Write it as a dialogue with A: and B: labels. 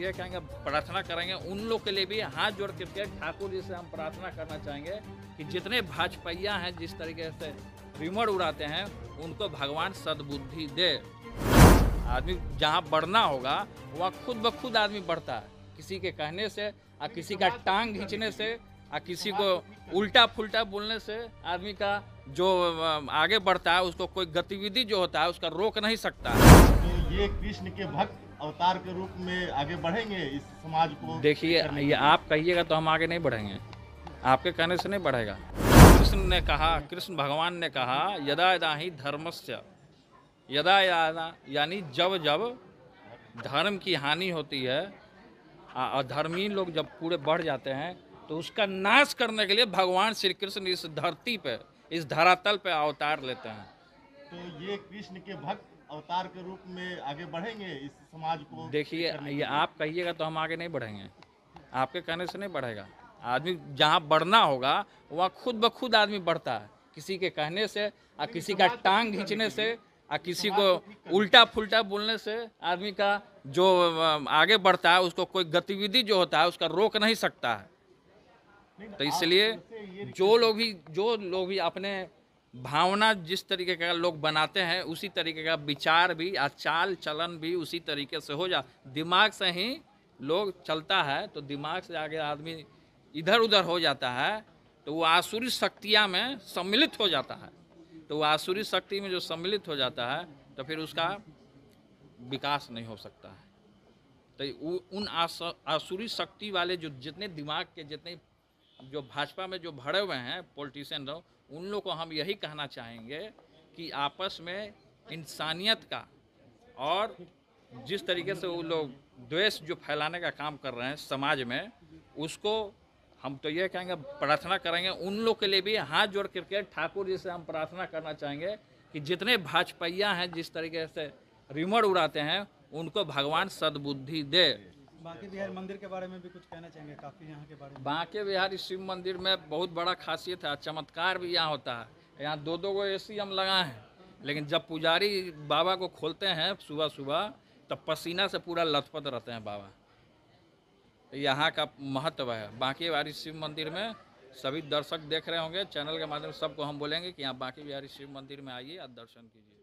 A: ये कहेंगे प्रार्थना करेंगे उन लोग के लिए भी हाथ जोड़ करके ठाकुर जी से हम प्रार्थना करना चाहेंगे कि जितने भाजपाइया हैं जिस तरीके से रिमर उड़ाते हैं उनको भगवान सद्बुद्धि दे आदमी जहाँ बढ़ना होगा वहाँ खुद ब खुद आदमी बढ़ता है किसी के कहने से और किसी का टांग खींचने से और किसी को उल्टा फुलटा बोलने से आदमी का जो आगे बढ़ता है उसको कोई गतिविधि जो होता है उसका रोक नहीं सकता तो ये कृष्ण के भक्त अवतार के रूप में आगे बढ़ेंगे इस समाज को देखिए ये आप कहिएगा तो हम आगे नहीं बढ़ेंगे आपके कहने से नहीं बढ़ेगा कृष्ण ने कहा कृष्ण भगवान ने कहा यदा यदा ही धर्मस्य यदा यदा यानी जब जब धर्म की हानि होती है अधर्मी लोग जब पूरे बढ़ जाते हैं तो उसका नाश करने के लिए भगवान श्री कृष्ण इस धरती पे इस धरातल पे अवतार लेते हैं तो ये कृष्ण के भक्त अवतार के रूप में आगे बढ़ेंगे इस समाज को देखिए ये आप कहिएगा तो हम आगे नहीं बढ़ेंगे आपके कहने से नहीं बढ़ेगा आदमी जहाँ बढ़ना होगा वहाँ खुद ब खुद आदमी बढ़ता है किसी के कहने से और किसी का टांग खींचने से और किसी को उल्टा फुलटा बोलने से आदमी का जो आगे बढ़ता है उसको कोई गतिविधि जो होता है उसका रोक नहीं सकता है तो इसलिए जो लोग भी जो लोग भी अपने भावना जिस तरीके का लोग बनाते हैं उसी तरीके का विचार भी या चाल चलन भी उसी तरीके से हो जा दिमाग से ही लोग चलता है तो दिमाग से आगे आदमी इधर उधर हो जाता है तो वो आसुरी शक्तियाँ में सम्मिलित हो जाता है तो वो आसुरी शक्ति में जो सम्मिलित हो जाता है तो फिर उसका विकास नहीं हो सकता है तो उन आसुरी शक्ति वाले जो जितने दिमाग के जितने जो भाजपा में जो भरे हुए हैं पॉलिटिशियन लोग उन लोग को हम यही कहना चाहेंगे कि आपस में इंसानियत का और जिस तरीके से वो लोग द्वेष जो फैलाने का काम कर रहे हैं समाज में उसको हम तो ये कहेंगे प्रार्थना करेंगे उन लोग के लिए भी हाथ जोड़ करके ठाकुर जी से हम प्रार्थना करना चाहेंगे कि जितने भाजपैया हैं जिस तरीके से रिमर उड़ाते हैं उनको भगवान सद्बुद्धि दे बांके बिहारी मंदिर के बारे में भी कुछ कहना चाहेंगे काफ़ी यहाँ के बारे में बांके बिहारी शिव मंदिर में बहुत बड़ा खासियत है चमत्कार भी यहाँ होता है यहाँ दो दो गो ए हम लगाए हैं लेकिन जब पुजारी बाबा को खोलते हैं सुबह सुबह तब पसीना से पूरा लथपथ रहते हैं बाबा यहाँ का महत्व है बांके बिहारी शिव मंदिर में सभी दर्शक देख रहे होंगे चैनल के माध्यम से सबको हम बोलेंगे कि यहाँ बांके बिहारी शिव मंदिर में आइए आप दर्शन कीजिए